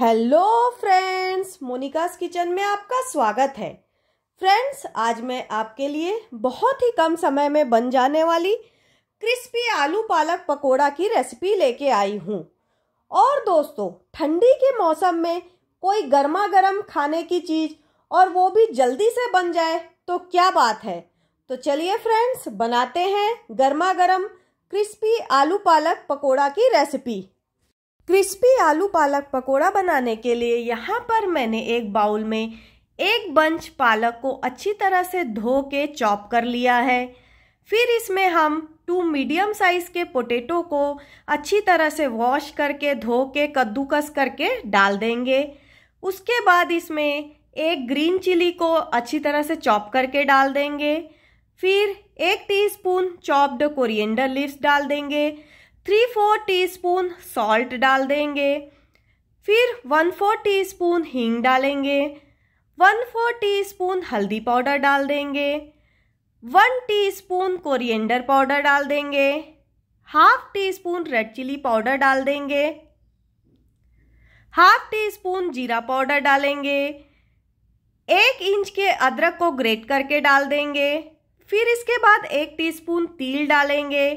hello friends मोनिकास kitchen में आपका स्वागत है फ्रेंड्स आज मैं आपके लिए बहुत ही कम समय में बन जाने वाली क्रिस्पी आलू पालक पकोड़ा की रेसिपी लेके आई हूँ और दोस्तों ठंडी के मौसम में कोई गर्मा गर्म खाने की चीज़ और वो भी जल्दी से बन जाए तो क्या बात है तो चलिए फ्रेंड्स बनाते हैं गर्मा गर्म क्रिस्पी आलू पालक पकोड़ा की रेसिपी क्रिस्पी आलू पालक पकोड़ा बनाने के लिए यहाँ पर मैंने एक बाउल में एक बंच पालक को अच्छी तरह से धो के चॉप कर लिया है फिर इसमें हम टू मीडियम साइज़ के पोटैटो को अच्छी तरह से वॉश करके धो के कद्दूकस करके डाल देंगे उसके बाद इसमें एक ग्रीन चिली को अच्छी तरह से चॉप करके डाल देंगे फिर एक टीस्पून चॉप्ड कोरिएंडर लीव्स डाल देंगे थ्री फोर टीस्पून सॉल्ट डाल देंगे फिर वन फोर टीस्पून हींग डालेंगे वन फोर टीस्पून हल्दी पाउडर डाल देंगे वन टीस्पून कोरिएंडर पाउडर डाल देंगे half teaspoon red chilli powder डाल देंगे हाफ टी स्पून जीरा पाउडर डालेंगे एक इंच के अदरक को ग्रेट करके डाल देंगे फिर इसके बाद एक टीस्पून तिल डालेंगे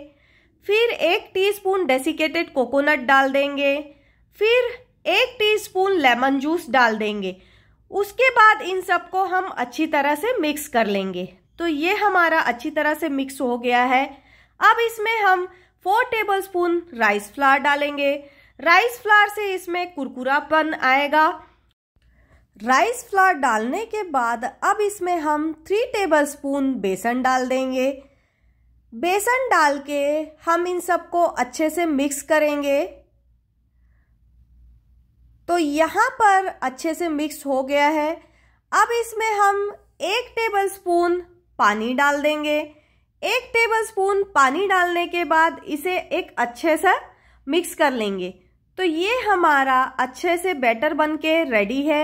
फिर एक टीस्पून डेसिकेटेड कोकोनट डाल देंगे फिर एक टीस्पून लेमन जूस डाल देंगे उसके बाद इन सबको हम अच्छी तरह से मिक्स कर लेंगे तो ये हमारा अच्छी तरह से मिक्स हो गया है अब इसमें हम फोर टेबलस्पून राइस फ्लावर डालेंगे राइस फ्लावर से इसमें कुरकुरापन आएगा राइस फ्लावर डालने के बाद अब इसमें हम थ्री टेबलस्पून बेसन डाल देंगे बेसन डाल के हम इन सबको अच्छे से मिक्स करेंगे तो यहाँ पर अच्छे से मिक्स हो गया है अब इसमें हम एक टेबल स्पून पानी डाल देंगे एक टेबल स्पून पानी डालने के बाद इसे एक अच्छे सा मिक्स कर लेंगे तो ये हमारा अच्छे से बैटर बन के रेडी है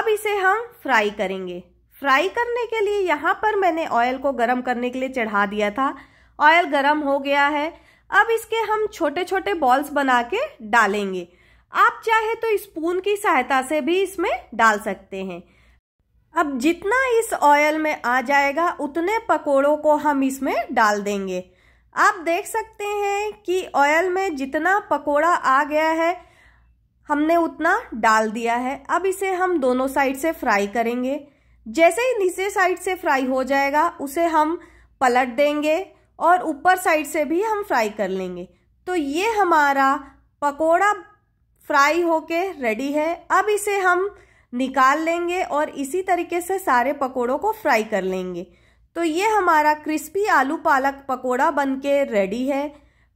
अब इसे हम फ्राई करेंगे फ्राई करने के लिए यहाँ पर मैंने ऑयल को गर्म करने के लिए चढ़ा दिया था ऑयल गर्म हो गया है अब इसके हम छोटे छोटे बॉल्स बना के डालेंगे आप चाहे तो स्पून की सहायता से भी इसमें डाल सकते हैं अब जितना इस ऑयल में आ जाएगा उतने पकोड़ों को हम इसमें डाल देंगे आप देख सकते हैं कि ऑयल में जितना पकोड़ा आ गया है हमने उतना डाल दिया है अब इसे हम दोनों साइड से फ्राई करेंगे जैसे ही नीचे साइड से फ्राई हो जाएगा उसे हम पलट देंगे और ऊपर साइड से भी हम फ्राई कर लेंगे तो ये हमारा पकोड़ा फ्राई होके रेडी है अब इसे हम निकाल लेंगे और इसी तरीके से सारे पकोड़ों को फ्राई कर लेंगे तो ये हमारा क्रिस्पी आलू पालक पकोड़ा बनके रेडी है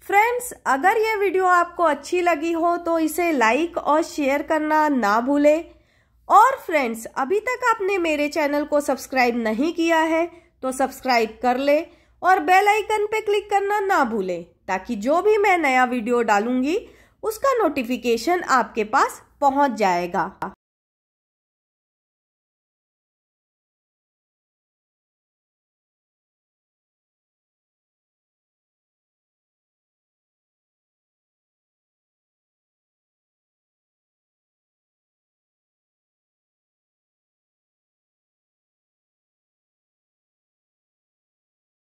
फ्रेंड्स अगर ये वीडियो आपको अच्छी लगी हो तो इसे लाइक और शेयर करना ना भूलें और फ्रेंड्स अभी तक आपने मेरे चैनल को सब्सक्राइब नहीं किया है तो सब्सक्राइब कर ले और बेल आइकन पे क्लिक करना ना भूलें ताकि जो भी मैं नया वीडियो डालूंगी उसका नोटिफिकेशन आपके पास पहुंच जाएगा